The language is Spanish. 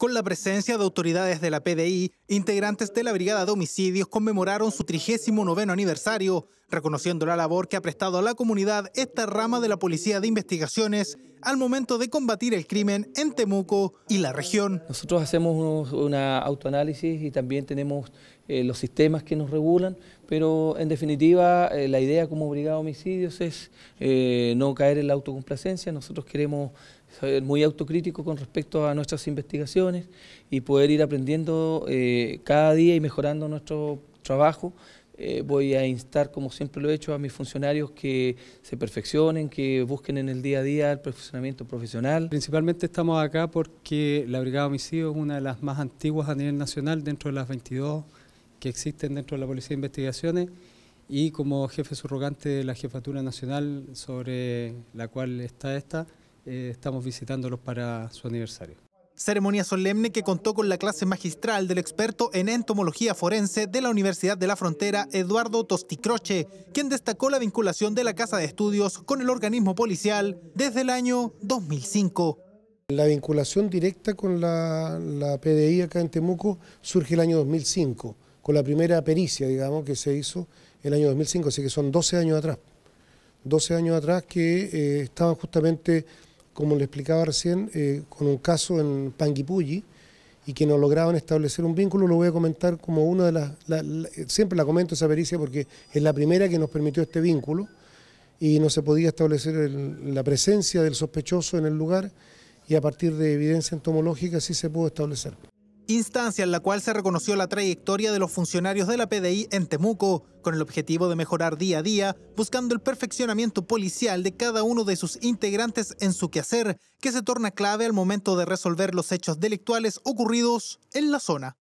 Con la presencia de autoridades de la PDI, integrantes de la Brigada de Homicidios conmemoraron su 39 aniversario reconociendo la labor que ha prestado a la comunidad esta rama de la Policía de Investigaciones al momento de combatir el crimen en Temuco y la región. Nosotros hacemos una autoanálisis y también tenemos eh, los sistemas que nos regulan, pero en definitiva eh, la idea como Brigada de Homicidios es eh, no caer en la autocomplacencia, nosotros queremos ser muy autocríticos con respecto a nuestras investigaciones y poder ir aprendiendo cada día y mejorando nuestro trabajo eh, voy a instar, como siempre lo he hecho, a mis funcionarios que se perfeccionen, que busquen en el día a día el perfeccionamiento profesional. Principalmente estamos acá porque la Brigada de Homicidios es una de las más antiguas a nivel nacional dentro de las 22 que existen dentro de la Policía de Investigaciones y como jefe subrogante de la Jefatura Nacional sobre la cual está esta, eh, estamos visitándolos para su aniversario. Ceremonia solemne que contó con la clase magistral del experto en entomología forense de la Universidad de la Frontera, Eduardo Tosticroche, quien destacó la vinculación de la Casa de Estudios con el organismo policial desde el año 2005. La vinculación directa con la, PDI acá en Temuco surge el año 2005, con la primera pericia, digamos, que se hizo el año 2005, así que son 12 años atrás. 12 años atrás que eh, estaban justamente como le explicaba recién, eh, con un caso en Panguipulli y que no lograban establecer un vínculo, lo voy a comentar como una de las... siempre la comento esa pericia porque es la primera que nos permitió este vínculo y no se podía establecer la presencia del sospechoso en el lugar y a partir de evidencia entomológica sí se pudo establecer instancia en la cual se reconoció la trayectoria de los funcionarios de la PDI en Temuco, con el objetivo de mejorar día a día, buscando el perfeccionamiento policial de cada uno de sus integrantes en su quehacer, que se torna clave al momento de resolver los hechos delictuales ocurridos en la zona.